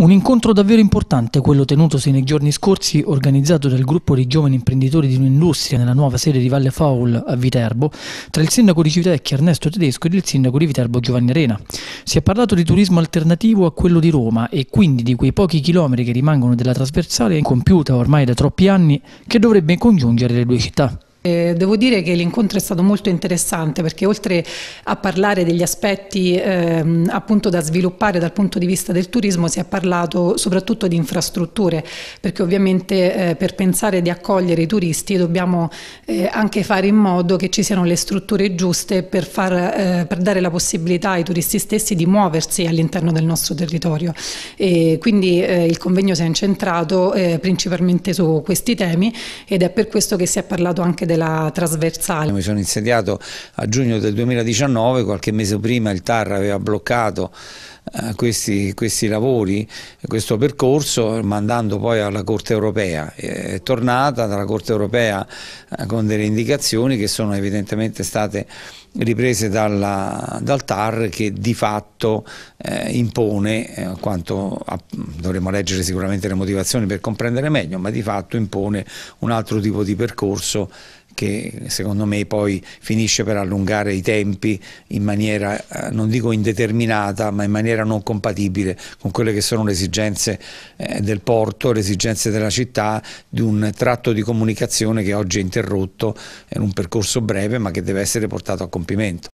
Un incontro davvero importante, quello tenutosi nei giorni scorsi, organizzato dal gruppo di giovani imprenditori di un'industria nella nuova sede di Valle Faul a Viterbo, tra il sindaco di Civitecchia Ernesto Tedesco ed il sindaco di Viterbo Giovanni Arena. Si è parlato di turismo alternativo a quello di Roma e quindi di quei pochi chilometri che rimangono della trasversale incompiuta ormai da troppi anni che dovrebbe congiungere le due città. Eh, devo dire che l'incontro è stato molto interessante perché oltre a parlare degli aspetti ehm, appunto da sviluppare dal punto di vista del turismo si è parlato soprattutto di infrastrutture perché ovviamente eh, per pensare di accogliere i turisti dobbiamo eh, anche fare in modo che ci siano le strutture giuste per, far, eh, per dare la possibilità ai turisti stessi di muoversi all'interno del nostro territorio e quindi eh, il convegno si è incentrato eh, principalmente su questi temi ed è per questo che si è parlato anche della trasversale. Mi sono insediato a giugno del 2019, qualche mese prima il TAR aveva bloccato questi, questi, lavori, questo percorso, mandando poi alla Corte Europea. È tornata dalla Corte Europea eh, con delle indicazioni che sono evidentemente state riprese dalla, dal TAR che di fatto eh, impone, eh, quanto a, dovremo leggere sicuramente le motivazioni per comprendere meglio, ma di fatto impone un altro tipo di percorso che secondo me poi finisce per allungare i tempi in maniera, eh, non dico indeterminata, ma in maniera non compatibile con quelle che sono le esigenze eh, del porto, le esigenze della città, di un tratto di comunicazione che oggi è interrotto, è un percorso breve ma che deve essere portato a compimento.